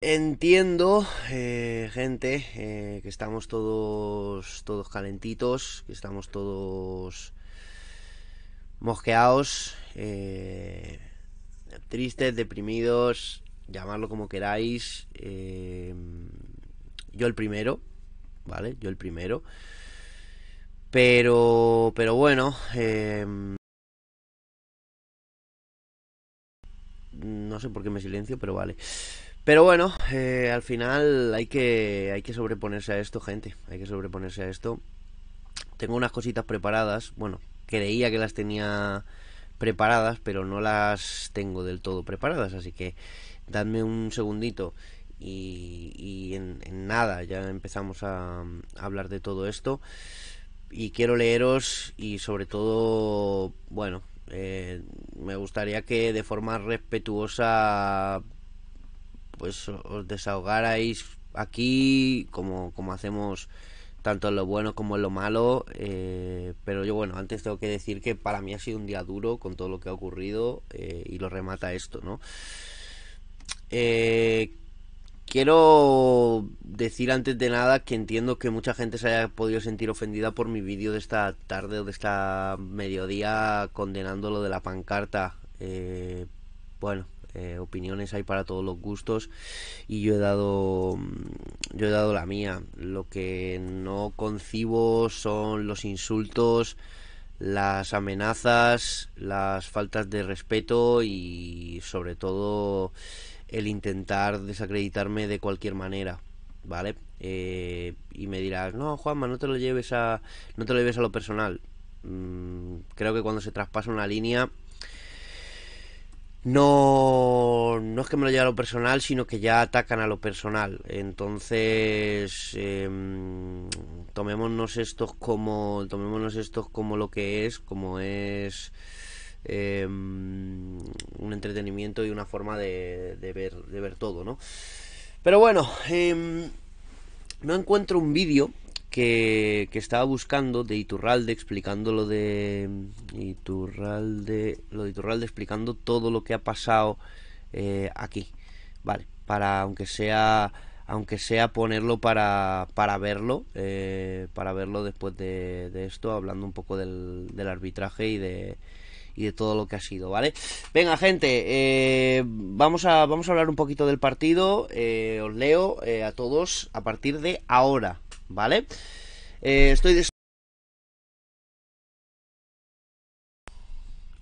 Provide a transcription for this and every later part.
Entiendo, eh, gente, eh, que estamos todos, todos calentitos, que estamos todos mosqueados, eh, tristes, deprimidos, llamadlo como queráis. yo el primero, ¿vale? Yo el primero. Pero, pero bueno, no sé por qué me silencio, pero vale. Pero bueno, eh, al final hay que, hay que sobreponerse a esto, gente. Hay que sobreponerse a esto. Tengo unas cositas preparadas. Bueno, creía que las tenía preparadas, pero no las tengo del todo preparadas. Así que dadme un segundito y, y en, nada ya empezamos a, hablar de todo esto. Y quiero leeros y sobre todo, bueno, eh, me gustaría que de forma respetuosa pues os desahogarais aquí como, como hacemos tanto en lo bueno como en lo malo eh, pero yo bueno antes tengo que decir que para mí ha sido un día duro con todo lo que ha ocurrido eh, y lo remata esto no eh, quiero decir antes de nada que entiendo que mucha gente se haya podido sentir ofendida por mi vídeo de esta tarde o de esta mediodía condenando lo de la pancarta bueno eh, opiniones hay para todos los gustos y yo he dado mm, yo he dado la mía lo que no concibo son los insultos las amenazas las faltas de respeto y sobre todo el intentar desacreditarme de cualquier manera vale eh, y me dirás no Juanma no te lo lleves a no te lo lleves a lo personal mm, creo que cuando se traspasa una línea no, no es que me lo lleve a lo personal, sino que ya atacan a lo personal. Entonces, em, tomémonos estos como, tomémonos estos como lo que es, como es em, un entretenimiento y una forma de, ver, de ver todo, ¿no? Pero bueno, em, no encuentro un vídeo que, estaba buscando de Iturralde explicando lo de mm, Iturralde, lo de Iturralde explicando todo lo que ha pasado eh, aquí, vale, para aunque sea aunque sea ponerlo para, para verlo, eh, para verlo después de, esto, hablando un poco del, arbitraje y de, y de todo lo que ha sido, ¿vale? Venga, gente, eh, vamos, a, vamos a hablar un poquito del partido. os leo a todos a partir de ahora, ¿vale? Eh, estoy estoy...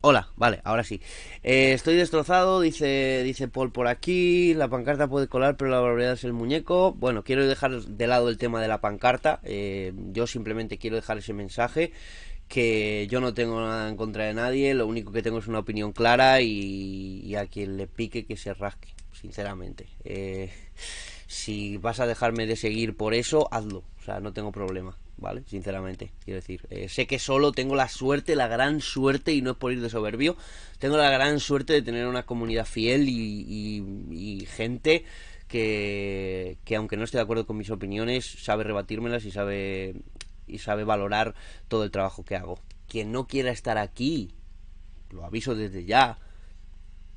Hola, vale, ahora sí. Eh, estoy destrozado, dice, dice Paul por aquí. La pancarta puede colar, pero la barbaridad es el muñeco. Bueno, quiero dejar de lado el tema de la pancarta. Eh, yo simplemente quiero dejar ese mensaje que yo no tengo nada en contra de nadie. Lo único que tengo es una opinión clara y, y a quien le pique que se rasque, sinceramente. Eh, si vas a dejarme de seguir por eso, hazlo. O sea, no tengo problema, ¿vale? Sinceramente, quiero decir. Eh, sé que solo tengo la suerte, la gran suerte, y no es por ir de soberbio, tengo la gran suerte de tener una comunidad fiel y, gente que, que, aunque no esté de acuerdo con mis opiniones, sabe rebatírmelas y sabe, y sabe valorar todo el trabajo que hago. Quien no quiera estar aquí, lo aviso desde ya,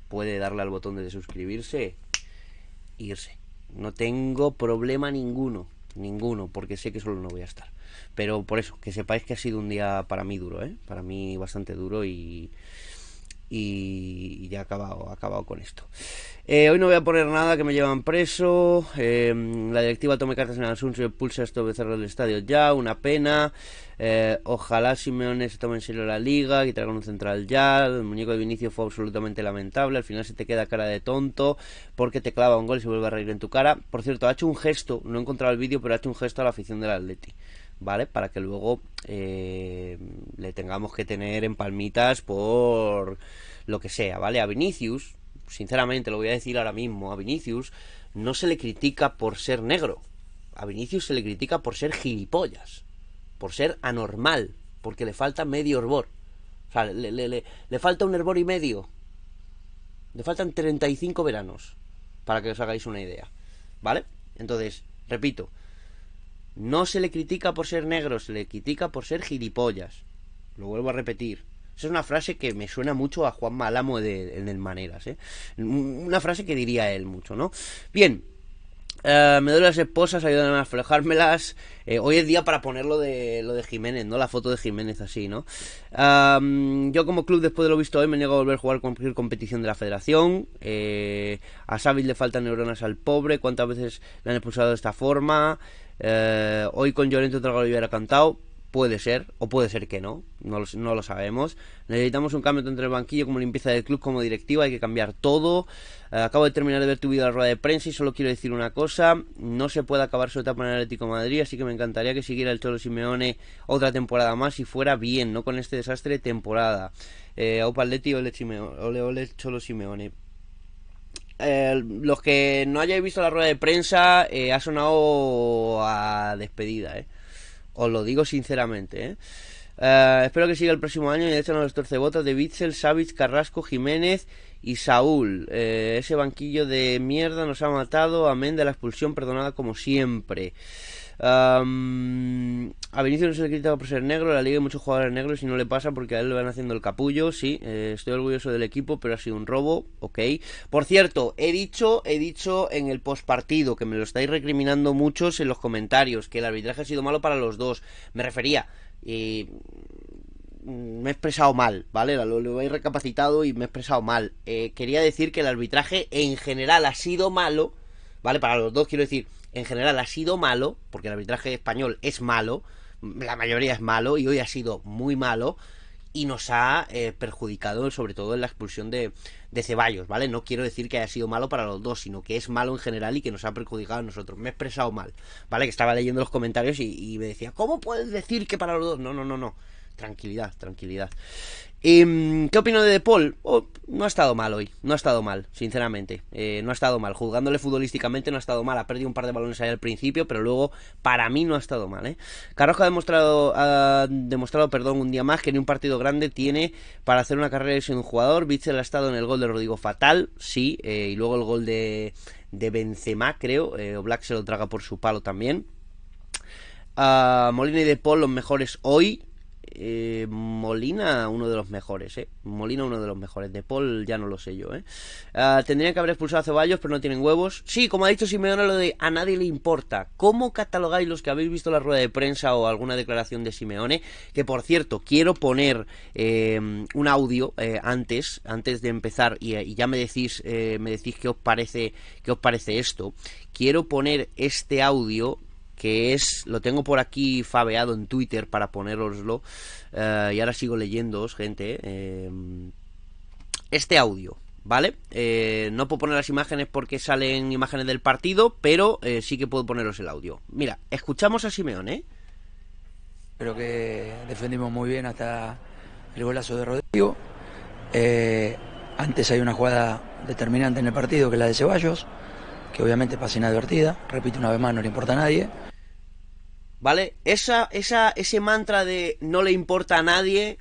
puede darle al botón de suscribirse e irse. No tengo problema ninguno, ninguno, porque sé que solo no voy a estar. Pero por eso, que sepáis que ha sido un día para mí duro, ¿eh? Para mí bastante duro y, ya he acabado, acabado con esto. Eh, hoy no voy a poner nada que me llevan preso. Eh, la directiva tome cartas en el asunto y esto de cerrar el estadio ya. Una pena. Eh, ojalá Simeone se tome en serio la liga, Y traiga un central ya. El muñeco de Vinicius fue absolutamente lamentable. Al final se te queda cara de tonto porque te clava un gol y se vuelve a reír en tu cara. Por cierto, ha hecho un gesto, no he encontrado el vídeo, pero ha hecho un gesto a la afición del Atleti. ¿vale? Para que luego eh, le tengamos que tener en palmitas por lo que sea, ¿vale? A Vinicius, sinceramente lo voy a decir ahora mismo, a Vinicius no se le critica por ser negro, a Vinicius se le critica por ser gilipollas por ser anormal, porque le falta medio hervor. O sea, le, falta un hervor y medio. Le faltan 35 veranos, para que os hagáis una idea. ¿Vale? Entonces, repito, no se le critica por ser negro, se le critica por ser gilipollas. Lo vuelvo a repetir. Esa es una frase que me suena mucho a Juan Malamo de, en Maneras, ¿eh? Una frase que diría él mucho, ¿no? Bien, eh, me duelen las esposas, ayudan a aflojármelas. Eh, hoy es día para poner lo de, lo de Jiménez, ¿no? La foto de Jiménez así, ¿no? yo como club, después de lo visto hoy, me niego a volver a jugar cualquier competición de la federación. Eh, a Xavi le faltan neuronas al pobre. ¿Cuántas veces le han expulsado de esta forma? hoy con Llorente otra hubiera cantado. Puede ser, o puede ser que no, no lo, sabemos. Necesitamos un cambio tanto del el banquillo como limpieza del club, como directiva, hay que cambiar todo. Eh, acabo de terminar de ver tu vida de la rueda de prensa y solo quiero decir una cosa, no se puede acabar su etapa en el Atlético de Madrid, así que me encantaría que siguiera el Cholo Simeone otra temporada más Y fuera bien, no con este desastre de temporada. Eh, Opa ole, ole, Cholo Simeone. Eh, los que no hayáis visto la rueda de prensa, eh, ha sonado a despedida, ¿eh? Os lo digo sinceramente, ¿eh? Eh, espero que siga el próximo año y echen a los votos de Bitzel, Savitz, Carrasco, Jiménez y Saúl. Eh, ese banquillo de mierda nos ha matado, amén de la expulsión perdonada como siempre a Vinicius no se le critica por ser negro, la liga hay muchos jugadores negros y no le pasa porque a él le van haciendo el capullo, sí, eh, estoy orgulloso del equipo, pero ha sido un robo, ok. Por cierto, he dicho, he dicho en el partido que me lo estáis recriminando muchos en los comentarios, que el arbitraje ha sido malo para los dos, me refería, y me he expresado mal, ¿vale? Lo, lo he recapacitado y me he expresado mal. Eh, quería decir que el arbitraje en general ha sido malo, ¿vale? Para los dos quiero decir en general ha sido malo, porque el arbitraje español es malo, la mayoría es malo y hoy ha sido muy malo y nos ha eh, perjudicado sobre todo en la expulsión de, Ceballos, ¿vale? No quiero decir que haya sido malo para los dos, sino que es malo en general y que nos ha perjudicado a nosotros. Me he expresado mal, ¿vale? Que estaba leyendo los comentarios y me decía, ¿cómo puedes decir que para los dos? No, no, no, no tranquilidad, tranquilidad. ¿Y, em, ¿Qué opino de De Paul? Oh, no ha estado mal hoy, no ha estado mal, sinceramente. Eh, no ha estado mal. Jugándole futbolísticamente no ha estado mal. Ha perdido un par de balones ahí al principio, pero luego para mí no ha estado mal. ¿eh? ha demostrado, ha demostrado perdón, un día más que ni un partido grande tiene para hacer una carrera sin un jugador. Bitzel ha estado en el gol de Rodrigo Fatal, sí, eh, y luego el gol de, de Benzema, creo. Eh, o Black se lo traga por su palo también. Ah, Molina y De Paul los mejores hoy. Eh, Molina uno de los mejores, ¿eh? Molina uno de los mejores. De Paul ya no lo sé yo, ¿eh? Ah, tendrían que haber expulsado a Ceballos, pero no tienen huevos. Sí, como ha dicho Simeone, lo de a nadie le importa. ¿Cómo catalogáis los que habéis visto la rueda de prensa o alguna declaración de Simeone? Que por cierto, quiero poner eh, un audio eh, antes, antes de empezar, y, ya me decís, me decís qué os parece, qué os parece esto. Quiero poner este audio que es, lo tengo por aquí fabeado en Twitter para ponéroslo... Eh, y ahora sigo leyéndoos, gente, eh, este audio. ¿Vale? Eh, no puedo poner las imágenes porque salen imágenes del partido, pero sí que puedo poneros el audio. Mira, escuchamos a Simeón, ¿eh? Creo que defendimos muy bien hasta el golazo de Rodrigo. antes hay una jugada determinante en el partido que es la de Ceballos, que obviamente pasa inadvertida. Repito una vez más, no le importa a nadie. ¿Vale? Esa, esa, ese mantra de no le importa a nadie,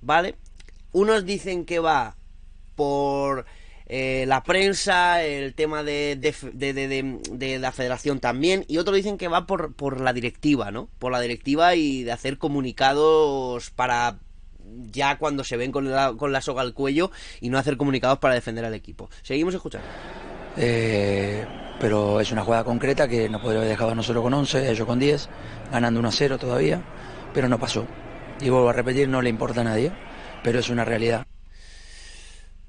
¿vale? Unos dicen que va por eh, la prensa, el tema de, de, de, la federación también, y otros dicen que va por, por la directiva, ¿no? Por la directiva y de hacer comunicados para ya cuando se ven con con la soga al cuello y no hacer comunicados para defender al equipo. Seguimos escuchando. Eh, pero es una jugada concreta que no podría haber dejado a nosotros con 11, ellos con 10, ganando 1 a 0 todavía, pero no pasó. Y vuelvo a repetir, no le importa a nadie, pero es una realidad.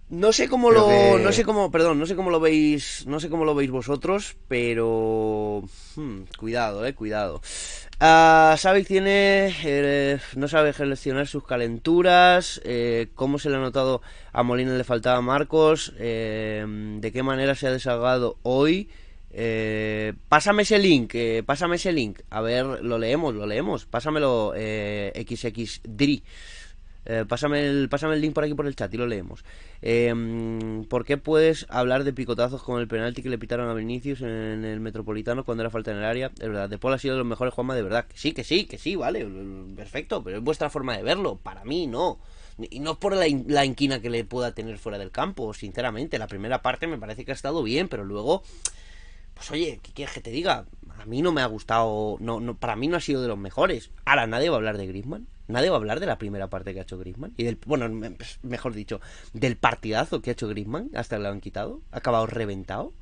No sé cómo lo, no sé cómo, perdón, no sé cómo lo veis, no sé cómo lo veis vosotros, pero hmm, cuidado, eh, cuidado. Ah, tiene, eh, no sabe gestionar sus calenturas, eh, cómo se le ha notado a Molina le faltaba Marcos, eh, de qué manera se ha desahogado hoy. pásame ese link, pásame ese link. A ver, lo leemos, lo leemos. Pásamelo, XXDRI. Eh, pásame, el, pásame el link por aquí por el chat y lo leemos. Eh, ¿Por qué puedes hablar de picotazos con el penalti que le pitaron a Vinicius en, el Metropolitano cuando era falta en el área? Es verdad, De ha sido de los mejores Juanma, de verdad. Que sí, que sí, que sí, vale, perfecto, pero es vuestra forma de verlo. Para mí, no. Y no es por la, inquina que le pueda tener fuera del campo, sinceramente. La primera parte me parece que ha estado bien, pero luego pues oye, ¿qué quieres que te diga? A mí no me ha gustado, no, no, para mí no ha sido de los mejores. Ahora nadie va a hablar de Griezmann. Nadie va a hablar de la primera parte que ha hecho Griezmann. Y del, bueno, mejor dicho, del partidazo que ha hecho Griezmann hasta que lo han quitado. Ha acabado reventado.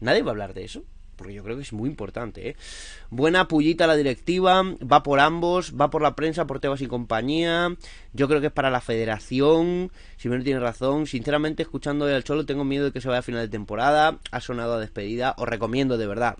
Nadie va a hablar de eso. Porque yo creo que es muy importante. ¿eh? Buena pullita la directiva. Va por ambos. Va por la prensa, por Tebas y compañía. Yo creo que es para la federación. Si no tiene razón. Sinceramente, escuchando al Cholo, tengo miedo de que se vaya a final de temporada. Ha sonado a despedida. Os recomiendo de verdad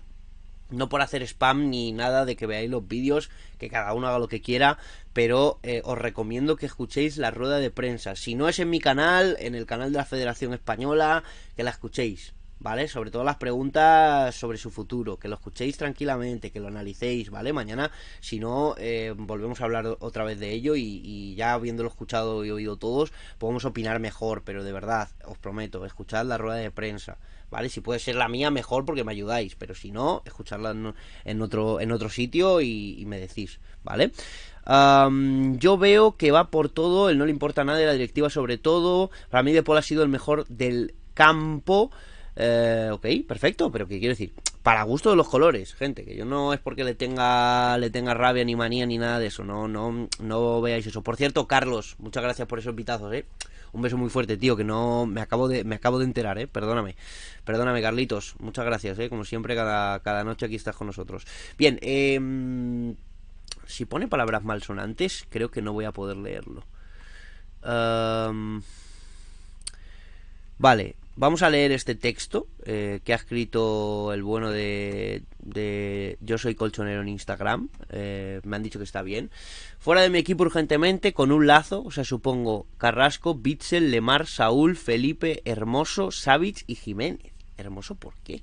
no por hacer spam ni nada de que veáis los vídeos, que cada uno haga lo que quiera, pero eh, os recomiendo que escuchéis la rueda de prensa. Si no es en mi canal, en el canal de la Federación Española, que la escuchéis. ¿vale? Sobre todo las preguntas sobre su futuro, que lo escuchéis tranquilamente, que lo analicéis, ¿vale? Mañana, si no, eh, volvemos a hablar otra vez de ello y, ya habiéndolo escuchado y oído todos, podemos opinar mejor, pero de verdad, os prometo, escuchad la rueda de prensa, ¿vale? Si puede ser la mía, mejor porque me ayudáis, pero si no, escuchadla en, otro, en otro sitio y, me decís, ¿vale? yo veo que va por todo, él no le importa nada de la directiva sobre todo. Para mí De Paul ha sido el mejor del campo. Eh, ok, perfecto, pero ¿qué quiero decir? Para gusto de los colores, gente, que yo no es porque le tenga, le tenga rabia ni manía ni nada de eso, no, no, no veáis eso. Por cierto, Carlos, muchas gracias por esos pitazos, eh. Un beso muy fuerte, tío, que no me acabo de, me acabo de enterar, eh. Perdóname. Perdóname, Carlitos. Muchas gracias, eh. Como siempre, cada, noche aquí estás con nosotros. Bien, eh, si pone palabras malsonantes, creo que no voy a poder leerlo. Em, vale, Vamos a leer este texto eh, que ha escrito el bueno de, Yo Soy Colchonero en Instagram. Eh, me han dicho que está bien. Fuera de mi equipo urgentemente, con un lazo, o sea, supongo Carrasco, Bitzel, Lemar, Saúl, Felipe, Hermoso, Savich y Jiménez. ¿Hermoso por qué?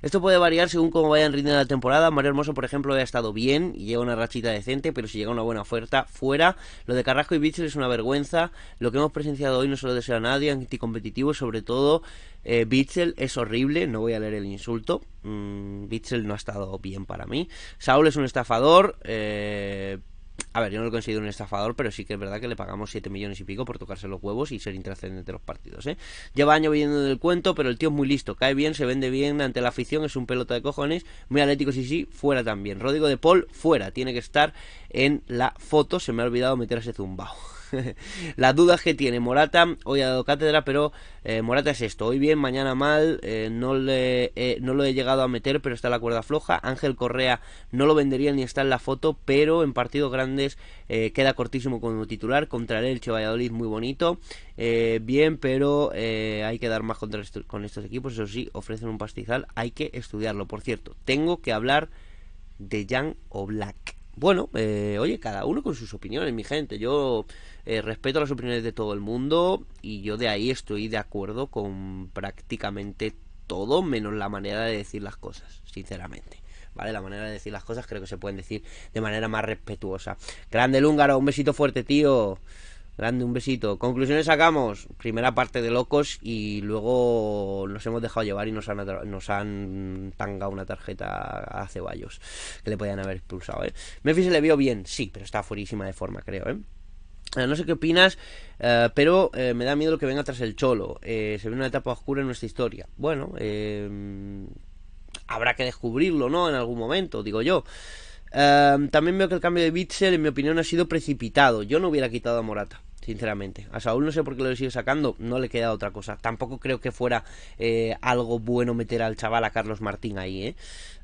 Esto puede variar según cómo vayan rindiendo la temporada. Mario Hermoso, por ejemplo, ha estado bien y lleva una rachita decente, pero si llega una buena oferta, fuera. Lo de Carrasco y Bichel es una vergüenza. Lo que hemos presenciado hoy no se lo desea a nadie, anticompetitivo, sobre todo. Eh, es horrible, no voy a leer el insulto. Mm, no ha estado bien para mí. Saul es un estafador. Eh, a ver, yo no lo considero un estafador, pero sí que es verdad que le pagamos 7 millones y pico por tocarse los huevos y ser intrascendente de los partidos, ¿eh? Lleva año viendo el cuento, pero el tío es muy listo, cae bien, se vende bien ante la afición, es un pelota de cojones, muy atlético sí sí, fuera también. Rodrigo de Paul, fuera, tiene que estar en la foto, se me ha olvidado meter ese zumbao. Las dudas que tiene Morata, hoy ha dado cátedra, pero eh, Morata es esto, hoy bien, mañana mal, eh, no, le, lo he llegado a meter, pero está la cuerda floja. Ángel Correa no lo vendería ni está en la foto, pero en partidos grandes eh, queda cortísimo como titular. Contra el Elche Valladolid, muy bonito. bien, pero hay que dar más contra con estos equipos, eso sí, ofrecen un pastizal, hay que estudiarlo. Por cierto, tengo que hablar de Jan Oblak. Bueno, oye, cada uno con sus opiniones, mi gente. Yo eh, respeto las opiniones de todo el mundo y yo de ahí estoy de acuerdo con prácticamente todo menos la manera de decir las cosas, sinceramente. ¿Vale? La manera de decir las cosas creo que se pueden decir de manera más respetuosa. Grande Lúngaro, un besito fuerte, tío. Grande, un besito. Conclusiones sacamos. Primera parte de locos y luego nos hemos dejado llevar y nos han, nos tangado una tarjeta a Ceballos que le podían haber expulsado. ¿eh? se le vio bien, sí, pero está fuerísima de forma, creo. ¿eh? Eh, no sé qué opinas, eh, pero eh, me da miedo lo que venga tras el cholo. se ve una etapa oscura en nuestra historia. Bueno, habrá que descubrirlo, ¿no? En algún momento, digo yo. también veo que el cambio de Bitzel, en mi opinión, ha sido precipitado. Yo no hubiera quitado a Morata sinceramente. A Saúl no sé por qué lo sido sacando, no le queda otra cosa. Tampoco creo que fuera eh, algo bueno meter al chaval a Carlos Martín ahí, ¿eh?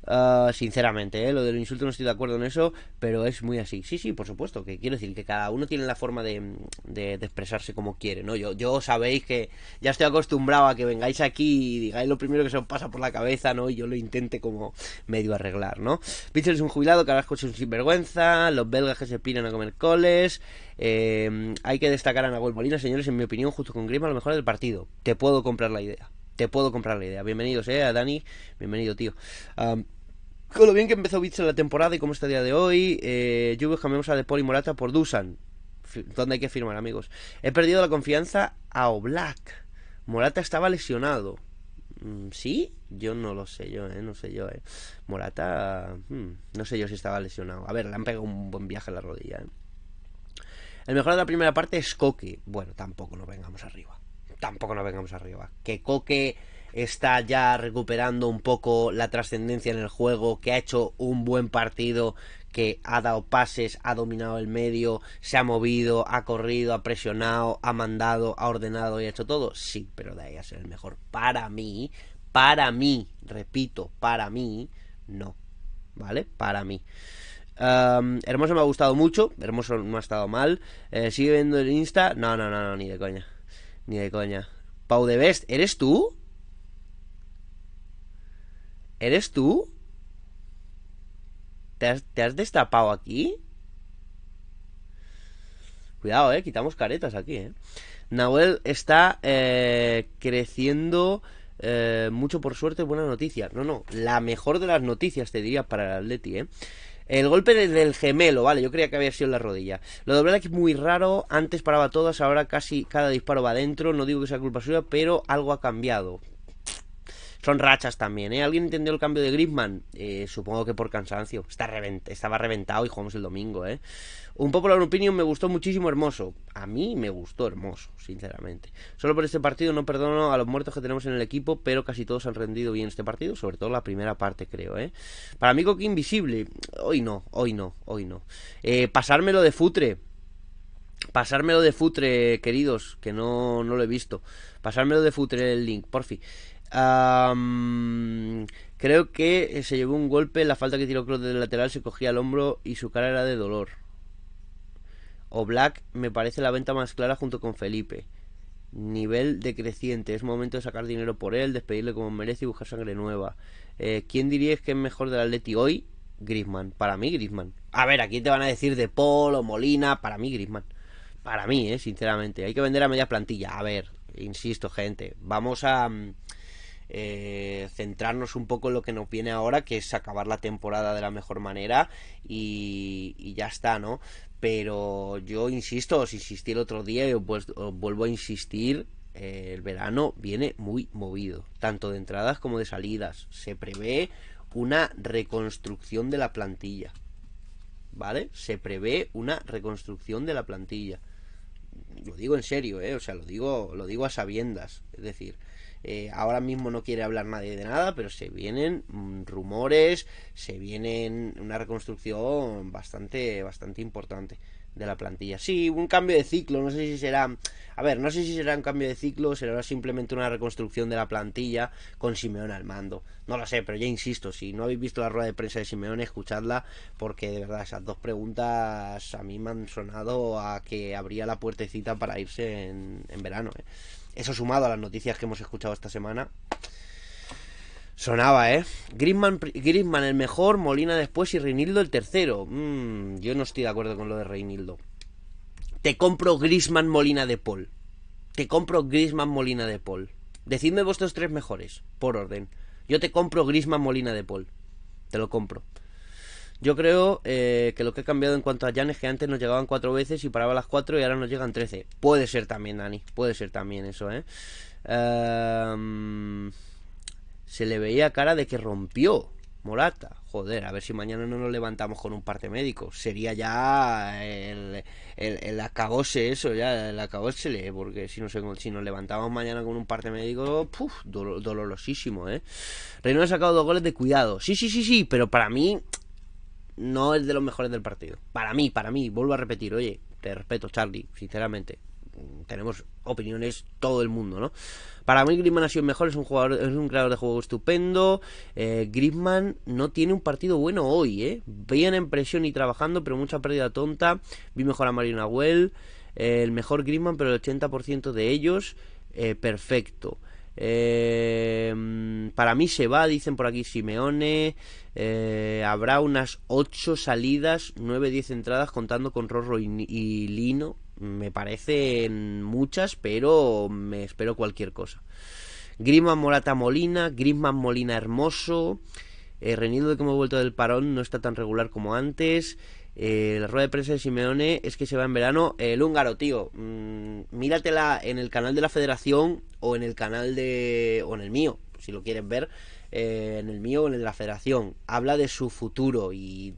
Ah, sinceramente, ¿eh? lo del insulto no estoy de acuerdo en eso, pero es muy así. Sí, sí, por supuesto, que quiero decir que cada uno tiene la forma de, expresarse como quiere, ¿no? Yo, yo sabéis que ya estoy acostumbrado a que vengáis aquí y digáis lo primero que se os pasa por la cabeza, ¿no? Y yo lo intente como medio arreglar, ¿no? es un jubilado, Carrasco es un sinvergüenza, los belgas que se piran a comer coles, Em, hay que destacar a Nahuel Molina, señores, en mi opinión, justo con Grima, a lo mejor del partido. Te puedo comprar la idea. Te puedo comprar la idea. Bienvenidos, eh, a Dani. Bienvenido, tío. con lo bien que empezó Víctor la temporada y cómo está el día de hoy, eh, Juve cambiamos a De Poli y Morata por Dusan. ¿Dónde hay que firmar, amigos? He perdido la confianza a Oblak. Morata estaba lesionado. Mm, ¿Sí? Yo no lo sé yo, ¿eh? No sé yo, ¿eh? Morata... Mm, no sé yo si estaba lesionado. A ver, le han pegado un buen viaje a la rodilla, ¿eh? El mejor de la primera parte es Coque. Bueno, tampoco nos vengamos arriba. Tampoco nos vengamos arriba. Que Coque está ya recuperando un poco la trascendencia en el juego, que ha hecho un buen partido, que ha dado pases, ha dominado el medio, se ha movido, ha corrido, ha presionado, ha mandado, ha ordenado y ha hecho todo. Sí, pero de ahí a ser el mejor. Para mí, para mí, repito, para mí, no. ¿Vale? Para mí. Hermoso me ha gustado mucho. Hermoso no ha estado mal. Eh, ¿Sigue viendo el Insta? No, no, no, no, ni de coña. Ni de coña. Pau de Best, ¿eres tú? ¿Eres tú? ¿Te has, destapado aquí? Cuidado, eh. Quitamos caretas aquí, eh. Nahuel está eh, creciendo eh, mucho por suerte. Buena noticia. No, no. La mejor de las noticias, te diría, para el Atleti, eh. El golpe del gemelo, vale, yo creía que había sido en la rodilla. Lo de que es muy raro, antes paraba todas, ahora casi cada disparo va adentro, no digo que sea culpa suya, pero algo ha cambiado son rachas también, ¿eh? ¿Alguien entendió el cambio de Griezmann? Eh, supongo que por cansancio. Está estaba reventado y jugamos el domingo, ¿eh? Un Popular Opinion me gustó muchísimo Hermoso. A mí me gustó Hermoso, sinceramente. Solo por este partido no perdono a los muertos que tenemos en el equipo, pero casi todos han rendido bien este partido, sobre todo la primera parte, creo, ¿eh? Para mí Coquín, Invisible, hoy no, hoy no, hoy no. Eh, pasármelo de futre. Pasármelo de futre, queridos, que no, no lo he visto. Pasármelo de futre el link, porfi creo que eh, se llevó un golpe, la falta que tiró Cruz del lateral se cogía al hombro y su cara era de dolor. O Black me parece la venta más clara junto con Felipe. Nivel decreciente, es momento de sacar dinero por él, despedirle como merece y buscar sangre nueva. Eh, ¿Quién dirías que es mejor del Atleti hoy? Grisman, para mí Grisman. A ver, a quién te van a decir de Paul o Molina, para mí Grisman. Para mí, eh, sinceramente. Hay que vender a media plantilla A ver, insisto, gente, vamos a... Mm, eh, centrarnos un poco en lo que nos viene ahora, que es acabar la temporada de la mejor manera y, ya está, ¿no? Pero yo insisto, os insistí el otro día y os vuelvo a insistir, eh, el verano viene muy movido, tanto de entradas como de salidas. Se prevé una reconstrucción de la plantilla. ¿Vale? Se prevé una reconstrucción de la plantilla. Lo digo en serio, ¿eh? O sea, lo digo, lo digo a sabiendas. Es decir, eh, ahora mismo no quiere hablar nadie de nada, pero se vienen mm, rumores, se vienen una reconstrucción bastante, bastante importante de la plantilla. Sí, un cambio de ciclo, no sé si será, a ver, no sé si será un cambio de ciclo, será simplemente una reconstrucción de la plantilla con Simeón al mando. No lo sé, pero ya insisto, si no habéis visto la rueda de prensa de Simeón, escuchadla porque de verdad esas dos preguntas a mí me han sonado a que abría la puertecita para irse en, en verano. ¿eh? Eso sumado a las noticias que hemos escuchado esta semana. Sonaba, ¿eh? Griezmann, el mejor, Molina después y Reinildo el tercero. Mm, yo no estoy de acuerdo con lo de Reinildo. Te compro Griezmann, Molina de Paul. Te compro Griezmann, Molina de Paul. Decidme vuestros tres mejores, por orden. Yo te compro Griezmann, Molina de Paul. Te lo compro. Yo creo eh, que lo que ha cambiado en cuanto a Jan es que antes nos llegaban cuatro veces y paraba las cuatro y ahora nos llegan trece. Puede ser también, Dani. Puede ser también eso, ¿eh? se le veía cara de que rompió Morata. Joder, a ver si mañana no nos levantamos con un parte médico. Sería ya el, el, acabose eso, ya el le Porque si nos, si levantamos mañana con un parte médico, puf, dolorosísimo, ¿eh? Reino ha sacado dos goles de cuidado. Sí, sí, sí, sí, pero para mí no es de los mejores del partido. Para mí, para mí, vuelvo a repetir, oye, te respeto, Charlie, sinceramente. Mm, tenemos opiniones todo el mundo, ¿no? Para mí, Griezmann ha sido mejor, es un jugador, es un creador de juego estupendo. Eh, Griezmann no tiene un partido bueno hoy, ¿eh? Bien en presión y trabajando, pero mucha pérdida tonta. Vi mejor a marina Nahuel, eh, el mejor Griezmann, pero el 80% de ellos, eh, perfecto. Eh, mm, para mí se va, dicen por aquí Simeone. Eh, habrá unas 8 salidas, 9-10 entradas, contando con Rorro y, Lino. Me parecen muchas, pero me espero cualquier cosa. Grisman Morata Molina, Grisman Molina Hermoso. Eh, Reniendo de me he vuelto del parón, no está tan regular como antes. Eh, la rueda de prensa de Simeone es que se va en verano. El eh, húngaro, tío, mm, míratela en el canal de la federación o en el canal de. o en el mío, si lo quieres ver. Eh, en el mío o en la federación, habla de su futuro y...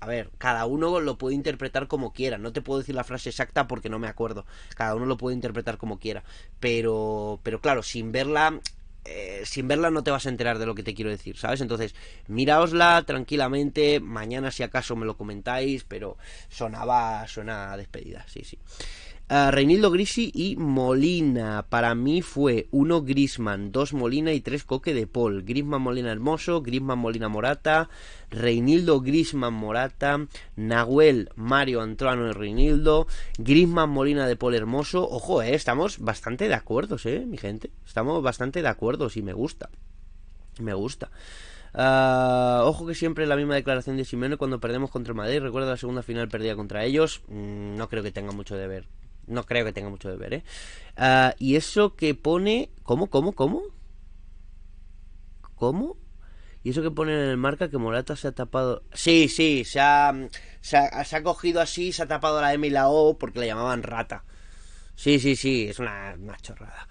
A ver, cada uno lo puede interpretar como quiera. No te puedo decir la frase exacta porque no me acuerdo. Cada uno lo puede interpretar como quiera. Pero, pero claro, sin verla eh, sin verla no te vas a enterar de lo que te quiero decir, ¿sabes? Entonces, miraosla tranquilamente, mañana si acaso me lo comentáis, pero sonaba, suena despedida, sí, sí. Ah, Reinildo Grisi y Molina. Para mí fue uno Grisman, dos Molina y tres Coque de Paul. Grisman Molina Hermoso, Grisman Molina Morata, Reinildo Grisman Morata, Nahuel Mario Antuano y Reinildo, Grisman Molina de Paul Hermoso. Ojo, eh, estamos bastante de acuerdo, eh, mi gente. Estamos bastante de acuerdo, y me gusta. Me gusta. Ah, ojo que siempre la misma declaración de Simeone cuando perdemos contra Madrid. Recuerda la segunda final perdida contra ellos. Mm, no creo que tenga mucho de ver no creo que tenga mucho que ver, ¿eh? Ah, y eso que pone. ¿Cómo, cómo, cómo? ¿Cómo? Y eso que pone en el marca que Morata se ha tapado. Sí, sí, se ha, se ha, cogido así, se ha tapado la M y la O porque la llamaban rata. Sí, sí, sí, es una, chorrada.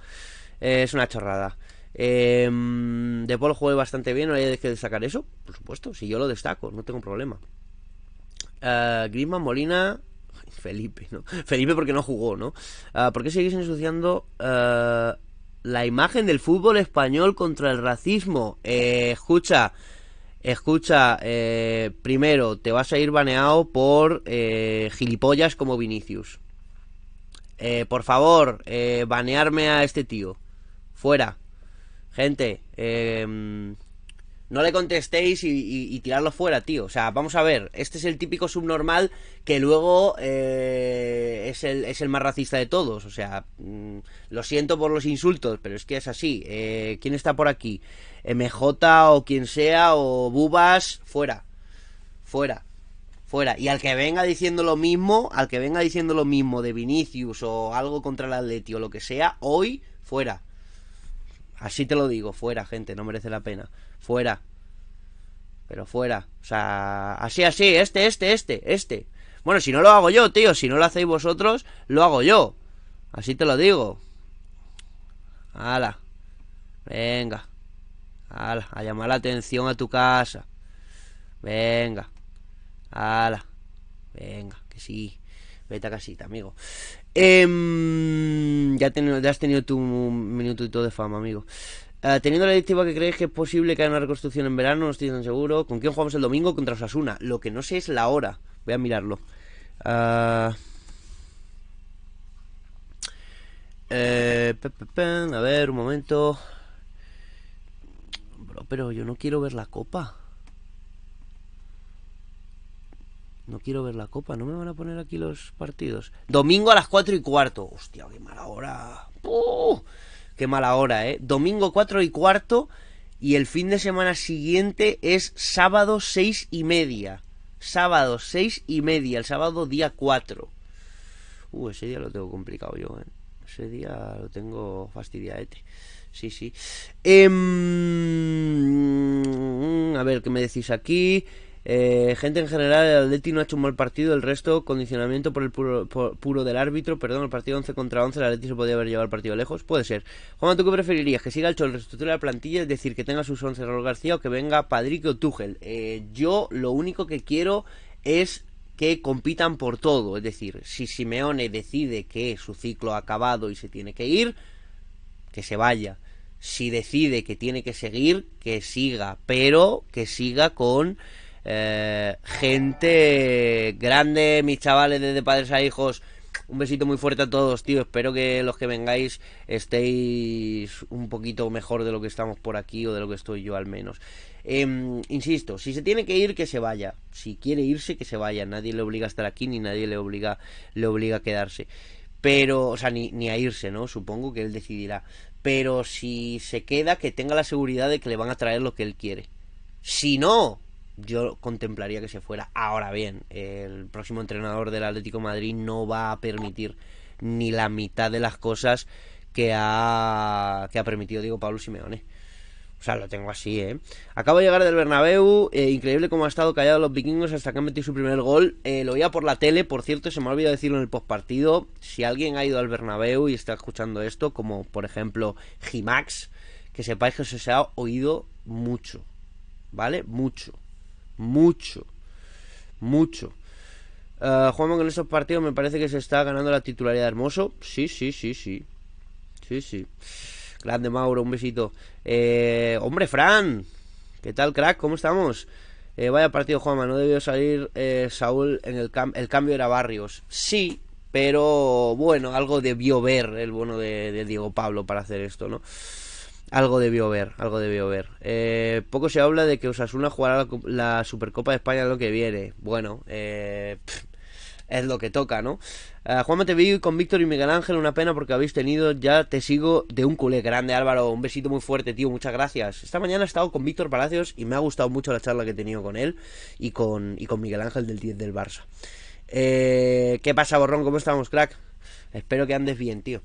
Eh, es una chorrada. Eh, de Paul bastante bien, no hay que destacar eso. Por supuesto, si yo lo destaco, no tengo problema. Uh, Molina, Felipe, ¿no? Felipe porque no jugó, ¿no? Ah, ¿Por qué seguís ensuciando eh, la imagen del fútbol español contra el racismo? Eh, escucha, escucha, eh, primero, te vas a ir baneado por gilipollas como Vinicius. por favor, banearme a este tío. Fuera. Gente, eh, no le contestéis y, tirarlo fuera, tío. O sea, vamos a ver, este es el típico subnormal que luego eh, es, el, más racista de todos. O sea, mm, lo siento por los insultos, pero es que es así. Eh, ¿Quién está por aquí? MJ o quien sea, o Bubas, fuera. Fuera. Fuera. Y al que venga diciendo lo mismo, al que venga diciendo lo mismo de Vinicius o algo contra el Atleti o lo que sea, hoy, fuera. Así te lo digo, fuera, gente, no merece la pena. Fuera. Pero fuera. O sea, así, así, este, este, este, este. Bueno, si no lo hago yo, tío, si no lo hacéis vosotros, lo hago yo. Así te lo digo. Hala. Venga. Ala, a llamar la atención a tu casa. Venga. Hala. Venga, que sí. Vete a casita, amigo. Em, ya, has tenido tu todo de fama, amigo. Eh, teniendo la directiva que crees que es posible que haya una reconstrucción en verano, no estoy tan seguro. ¿Con quién jugamos el domingo? Contra Osasuna. Lo que no sé es la hora. Voy a mirarlo. Eh, eh, a ver, un momento. Bro, pero yo no quiero ver la copa. No quiero ver la copa, no me van a poner aquí los partidos. Domingo a las 4 y cuarto. Hostia, qué mala hora. Qué mala hora, ¿eh? Domingo 4 y cuarto y el fin de semana siguiente es sábado 6 y media. Sábado 6 y media, el sábado día 4. Uh, ese día lo tengo complicado yo, ¿eh? Ese día lo tengo fastidiadete ¿eh? Sí, sí. Em, a ver, ¿qué me decís aquí? Eh, gente en general, el Atleti no ha hecho un mal partido, el resto condicionamiento por el puro, del árbitro, perdón, el partido 11 contra 11, el Atleti se podía haber llevado el partido lejos, puede ser. Juan, ¿tú qué preferirías? ¿Que siga el Cholo reestructura de la plantilla, es decir, que tenga sus 11 Raúl García o que venga Padrique o Tuchel? Eh, yo lo único que quiero es que compitan por todo, es decir, si Simeone decide que su ciclo ha acabado y se tiene que ir, que se vaya. Si decide que tiene que seguir, que siga, pero que siga con eh, gente grande, mis chavales desde padres a hijos. Un besito muy fuerte a todos, tío. Espero que los que vengáis estéis un poquito mejor de lo que estamos por aquí o de lo que estoy yo al menos. Em, insisto, si se tiene que ir, que se vaya. Si quiere irse, que se vaya. Nadie le obliga a estar aquí ni nadie le obliga, le obliga a quedarse. Pero, o sea, ni a irse, ¿no? Supongo que él decidirá. Pero si se queda, que tenga la seguridad de que le van a traer lo que él quiere. Si no, yo contemplaría que se fuera. Ahora bien, el próximo entrenador del Atlético Madrid no va a permitir ni la mitad de las cosas que ha, que ha permitido Diego Pablo Simeone. O sea, lo tengo así, ¿eh? Acabo de llegar del Bernabéu. Eh, increíble cómo ha estado callado los vikingos hasta que han metido su primer gol. Eh, lo veía por la tele, por cierto, se me ha olvidado decirlo en el postpartido. Si alguien ha ido al Bernabéu y está escuchando esto, como por ejemplo Gimax, que sepáis que se ha oído mucho. ¿Vale? Mucho mucho, mucho. Juan ah, Juanma, en estos partidos me parece que se está ganando la titularidad Hermoso. Sí, sí, sí, sí. Sí, sí. Grande Mauro, un besito. Eh, hombre, Fran. ¿Qué tal, crack? ¿Cómo estamos? Eh, vaya partido, Juanma. No debió salir eh, Saúl en el, cam el cambio. Era Barrios. Sí, pero bueno, algo debió ver el bueno de Diego Pablo para hacer esto, ¿no? Algo debió ver, algo debió ver. Eh, poco se habla de que Osasuna jugará la, Supercopa de España lo que viene. Bueno, eh, es lo que toca, ¿no? Ah, Juan Matevillo con Víctor y Miguel Ángel, una pena porque habéis tenido ya te sigo de un culé grande, Álvaro. Un besito muy fuerte, tío, muchas gracias. Esta mañana he estado con Víctor Palacios y me ha gustado mucho la charla que he tenido con él y con, con Miguel Ángel del 10 del Barça. Eh, ¿Qué pasa, Borrón? ¿Cómo estamos, crack? Espero que andes bien, tío.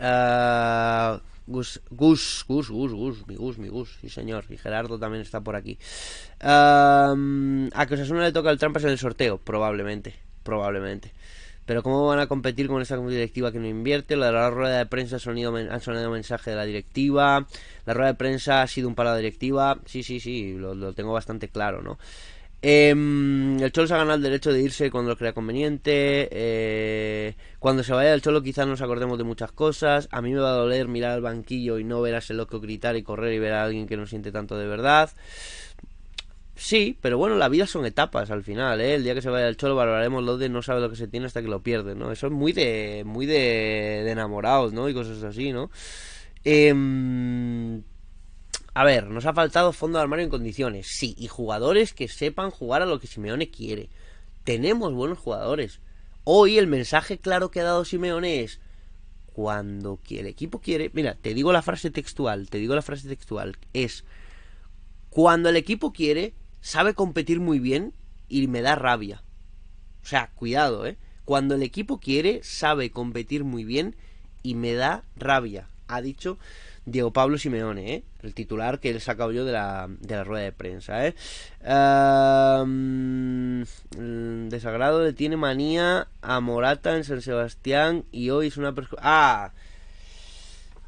Ah, Gus, Gus, Gus, Gus, Gus, mi Gus, mi Gus, sí señor. Y Gerardo también está por aquí. a que Osasuna le toca el trampas en el sorteo, probablemente, probablemente. Pero ¿cómo van a competir con esta directiva que no invierte? La, rueda de prensa ha sonido, sonado mensaje de la directiva. La rueda de prensa ha sido un para de directiva. Sí, sí, sí, lo tengo bastante claro, ¿no? Eh, el Cholo se ha ganado el derecho de irse cuando lo crea conveniente. Eh, cuando se vaya el Cholo quizás nos acordemos de muchas cosas. A mí me va a doler mirar al banquillo y no ver a ese loco gritar y correr y ver a alguien que no siente tanto de verdad. Sí, pero bueno, la vida son etapas al final, ¿eh? El día que se vaya el Cholo valoraremos lo de no sabe lo que se tiene hasta que lo pierde, ¿no? Eso es muy de muy de, de enamorados, ¿no? Y cosas así, ¿no? Eh, a ver, nos ha faltado fondo de armario en condiciones, sí, y jugadores que sepan jugar a lo que Simeone quiere. Tenemos buenos jugadores. Hoy el mensaje claro que ha dado Simeone es, cuando el equipo quiere, mira, te digo la frase textual, te digo la frase textual, es, cuando el equipo quiere, sabe competir muy bien y me da rabia. O sea, cuidado, ¿eh? Cuando el equipo quiere, sabe competir muy bien y me da rabia. Ha dicho Diego Pablo Simeone, ¿eh? el titular que él sacó yo de la, de la rueda de prensa. ¿eh? desagrado le tiene manía a Morata en San Sebastián y hoy es una... Ah,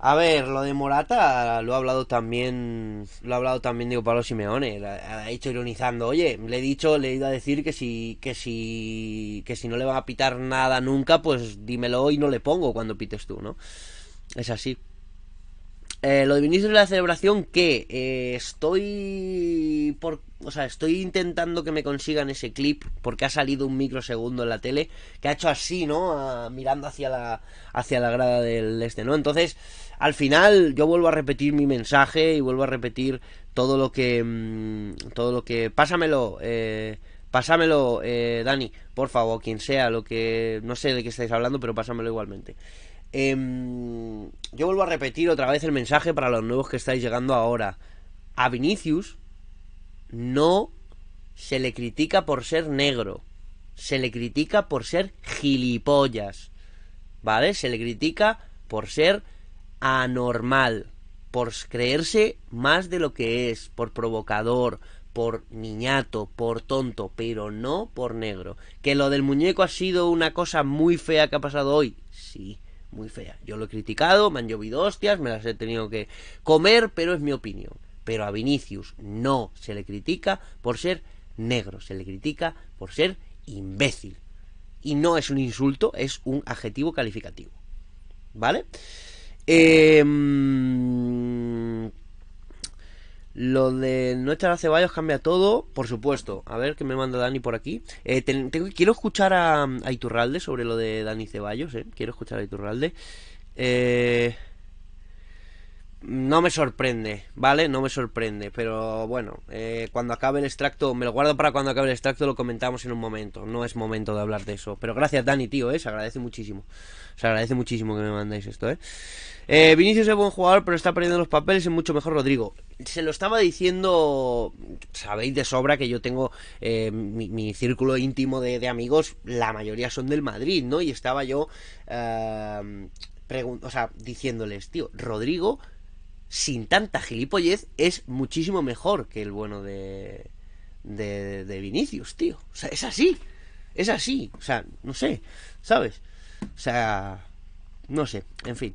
a ver, lo de Morata lo ha hablado también, lo ha hablado también Diego Pablo Simeone, ha dicho ironizando, oye, le he dicho, le he ido a decir que si, que si, si no le va a pitar nada nunca, pues dímelo y no le pongo cuando pites tú, ¿no? Es así. Eh, lo de Vinicius de la celebración que eh, estoy por, o sea, estoy intentando que me consigan ese clip porque ha salido un microsegundo en la tele que ha hecho así, ¿no? mirando hacia la hacia la grada del este, ¿no? Entonces, al final yo vuelvo a repetir mi mensaje y vuelvo a repetir todo lo que mm, todo lo que pásamelo eh, pásamelo eh, Dani, por favor, quien sea, lo que no sé de qué estáis hablando, pero pásamelo igualmente. Em, yo vuelvo a repetir otra vez el mensaje para los nuevos que estáis llegando ahora. A Vinicius no se le critica por ser negro, se le critica por ser gilipollas, ¿vale? Se le critica por ser anormal, por creerse más de lo que es, por provocador, por niñato, por tonto, pero no por negro. Que lo del muñeco ha sido una cosa muy fea que ha pasado hoy, sí muy fea. Yo lo he criticado, me han llovido hostias, me las he tenido que comer, pero es mi opinión. Pero a Vinicius no se le critica por ser negro, se le critica por ser imbécil. Y no es un insulto, es un adjetivo calificativo. ¿Vale? Eh, lo de no echar a Ceballos cambia todo, por supuesto. A ver, qué me manda Dani por aquí. Eh, quiero escuchar a, a, Iturralde sobre lo de Dani Ceballos, ¿eh? Quiero escuchar a Iturralde. Eh, no me sorprende, ¿vale? No me sorprende, pero bueno, eh, cuando acabe el extracto, me lo guardo para cuando acabe el extracto, lo comentamos en un momento, no es momento de hablar de eso. Pero gracias Dani, tío, ¿eh? se agradece muchísimo, se agradece muchísimo que me mandáis esto, ¿eh? ¿eh? Vinicius es buen jugador, pero está perdiendo los papeles, es mucho mejor Rodrigo. Se lo estaba diciendo, sabéis de sobra que yo tengo eh, mi, círculo íntimo de, de, amigos, la mayoría son del Madrid, ¿no? Y estaba yo... o sea, diciéndoles, tío, Rodrigo sin tanta gilipollez, es muchísimo mejor que el bueno de, de, Vinicius, tío. O sea, es así. Es así. O sea, no sé. ¿Sabes? O sea, no sé. En fin.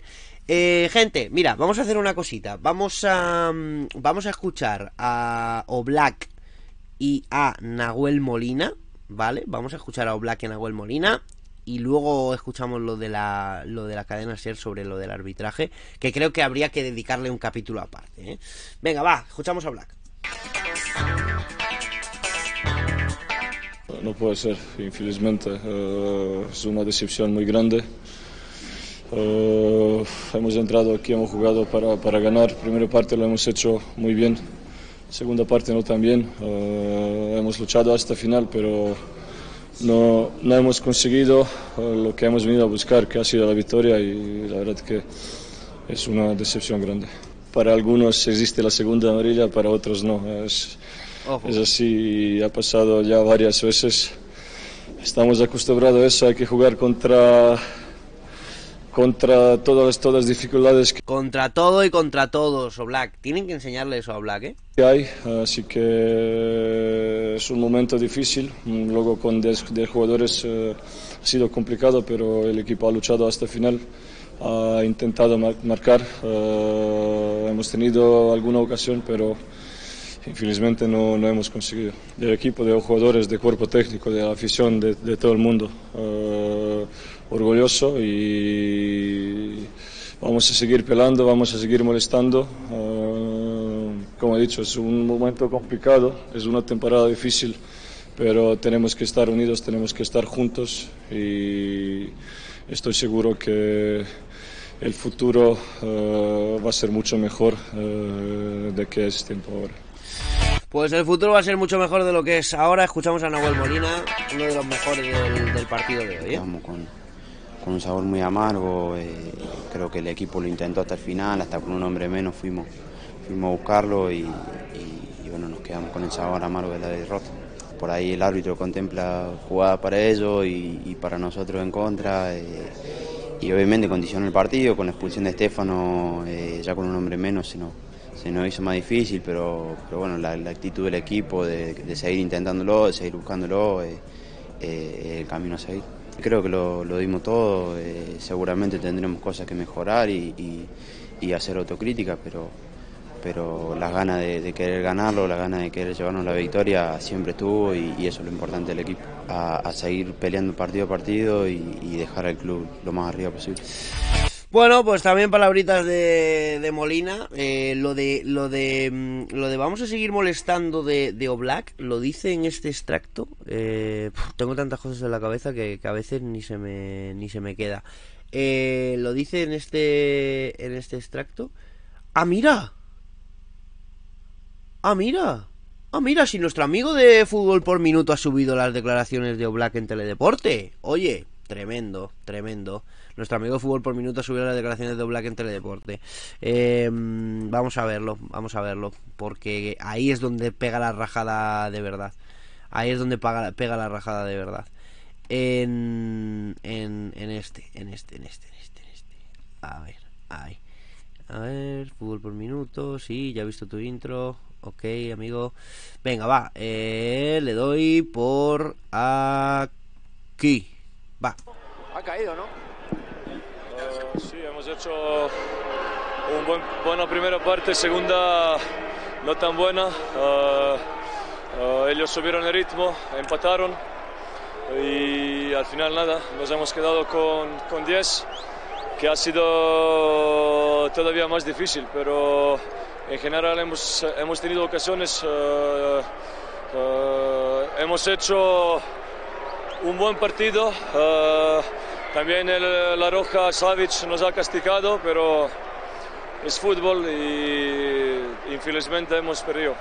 Eh, gente, mira, vamos a hacer una cosita. Vamos a, mm, vamos a escuchar a Oblak y a Nahuel Molina. ¿Vale? Vamos a escuchar a Black y a Nahuel Molina y luego escuchamos lo de la lo de la cadena ser sobre lo del arbitraje, que creo que habría que dedicarle un capítulo aparte. ¿eh? Venga, va, escuchamos a Black. No puede ser, infelizmente. Eh, es una decepción muy grande. Eh, hemos entrado aquí, hemos jugado para, para, ganar. Primera parte lo hemos hecho muy bien. Segunda parte no tan bien. hemos luchado hasta final, pero no, no hemos conseguido lo que hemos venido a buscar, que ha sido la victoria y la verdad que es una decepción grande. Para algunos existe la segunda amarilla, para otros no. Es, es así, ha pasado ya varias veces. Estamos acostumbrados a eso, hay que jugar contra contra todas las dificultades Contra todo y contra todos, Oblak. Tienen que enseñarle eso a Oblak, ¿eh? hay, así que es un momento difícil. Luego con 10 jugadores eh, ha sido complicado, pero el equipo ha luchado hasta el final, ha intentado marcar. Eh, hemos tenido alguna ocasión, pero infelizmente no, no, hemos conseguido. Del equipo, de jugadores, de cuerpo técnico, de la afición, de, de todo el mundo. Eh, orgulloso y vamos a seguir pelando, vamos a seguir molestando. Ah, como he dicho, es un momento complicado, es una temporada difícil, pero tenemos que estar unidos, tenemos que estar juntos y estoy seguro que el futuro ah, va a ser mucho mejor ah, de que es tiempo ahora. Pues el futuro va a ser mucho mejor de lo que es ahora. Escuchamos a Nahuel Molina, uno de los mejores del, partido de hoy. ¿eh? con un sabor muy amargo. Eh, creo que el equipo lo intentó hasta el final, hasta con un hombre menos fuimos, fuimos a buscarlo y, bueno, nos quedamos con el sabor amargo de la derrota. Por ahí el árbitro contempla jugada para ellos y, para nosotros en contra. Eh, y obviamente condicionó el partido, con la expulsión de Estefano, eh, ya con un hombre menos se nos, se nos hizo más difícil, pero, bueno, la, actitud del equipo de, de, seguir intentándolo, de seguir buscándolo, es el camino a seguir. Creo que lo, dimos todo, eh, seguramente tendremos cosas que mejorar y, hacer autocrítica, pero, pero las ganas de, querer ganarlo, las ganas de querer llevarnos la victoria siempre estuvo y, eso es lo importante del equipo, a seguir peleando partido a partido y, dejar al club lo más arriba posible. Bueno, pues también palabritas de, Molina. Eh, lo de lo de mm, lo de vamos a seguir molestando de, de Oblak lo dice en este extracto. Eh, tengo tantas cosas en la cabeza que, a veces ni se me ni se me queda. Eh, lo dice en este en este extracto. Ah mira, ah mira, ah mira si nuestro amigo de fútbol por minuto ha subido las declaraciones de Oblak en Teledeporte. Oye, tremendo, tremendo. Nuestro amigo Fútbol por Minuto subió las declaraciones de Black en Teledeporte. Em, vamos a verlo, vamos a verlo, porque ahí es donde pega la rajada de verdad. Ahí es donde pega, la rajada de verdad. Este, en, este, en este, en este, en este, A ver, ahí. A ver, fútbol por minuto, sí, ya he visto tu intro. Ok, amigo. Venga, va. Eh, le doy por aquí. Va. Ha caído, ¿no? Sí, hemos hecho una buena primera parte, segunda no tan buena. Ah, ah, ellos subieron el ritmo, empataron y al final nada, nos hemos quedado con, 10, que ha sido todavía más difícil, pero en general hemos, tenido ocasiones, ah, hemos hecho un buen partido. También la roja Savic nos ha castigado, pero es fútbol y infelizmente hemos perdido.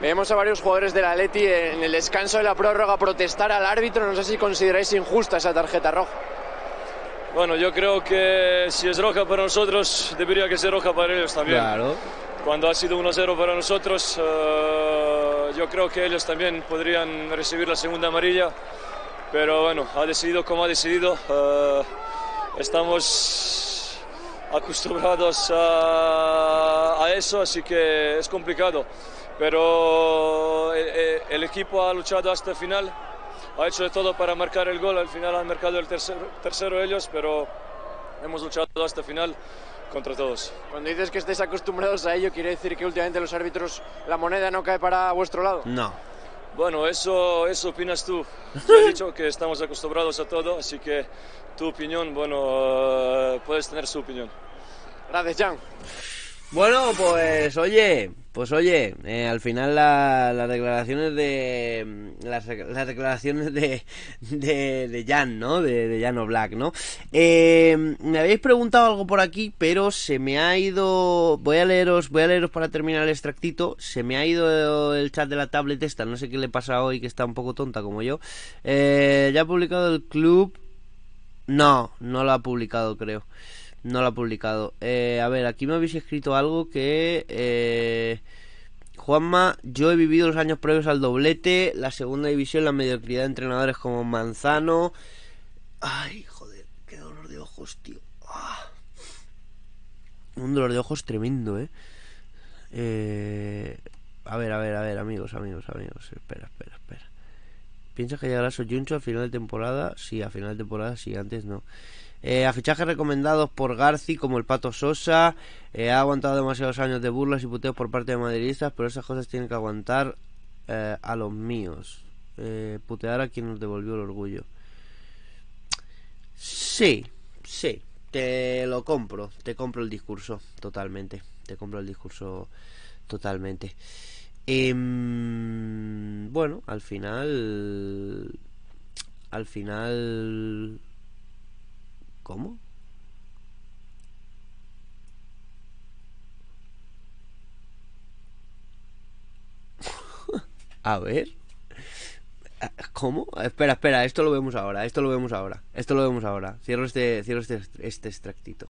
Vemos a varios jugadores del Atleti en el descanso de la prórroga protestar al árbitro. No sé si consideráis injusta esa tarjeta roja. Bueno, yo creo que si es roja para nosotros, debería que ser roja para ellos también. Claro. Cuando ha sido 1-0 para nosotros, eh, yo creo que ellos también podrían recibir la segunda amarilla. Pero bueno, ha decidido como ha decidido. Eh, estamos acostumbrados a, eso, así que es complicado. Pero eh, eh, el, equipo ha luchado hasta el final, ha hecho de todo para marcar el gol. Al final han marcado el tercero, tercero ellos, pero hemos luchado hasta el final contra todos. Cuando dices que estáis acostumbrados a ello, ¿quiere decir que últimamente los árbitros la moneda no cae para vuestro lado? No, bueno, eso, eso opinas tú. he dicho que estamos acostumbrados a todo, así que tu opinión, bueno, eh, puedes tener su opinión. Gracias, Jan. Bueno, pues oye, pues oye, eh, al final las declaraciones de mm, las, declaraciones de, de, Jan, ¿no? De, de Jan Black, ¿no? Eh, me habéis preguntado algo por aquí, pero se me ha ido. Voy a leeros, voy a leeros para terminar el extractito. Se me ha ido el chat de la tablet esta, no sé qué le pasa hoy que está un poco tonta como yo. Eh, ya ha publicado el club. No, no lo ha publicado, creo. No lo ha publicado. Eh, a ver, aquí me habéis escrito algo que... Eh, Juanma, yo he vivido los años previos al doblete, la segunda división, la mediocridad de entrenadores como Manzano. Ay, joder, qué dolor de ojos, tío. Ah. Un dolor de ojos tremendo, ¿eh? ¿eh? A ver, a ver, a ver, amigos, amigos, amigos. Espera, espera, espera. ¿Piensas que llegará Soyuncho a final de temporada? Sí, a final de temporada sí, antes no. Eh, a fichajes recomendados por Garci, como el Pato Sosa, eh, ha aguantado demasiados años de burlas y puteos por parte de madridistas, pero esas cosas tienen que aguantar eh, a los míos. putear a quien nos devolvió el orgullo. Sí, sí, te lo compro, te compro el discurso totalmente, te compro el discurso totalmente. Em, bueno, al final al final ¿Cómo? A ver. ¿Cómo? Espera, espera, esto lo vemos ahora, esto lo vemos ahora, esto lo vemos ahora. Cierro este, cierro este, este extractito.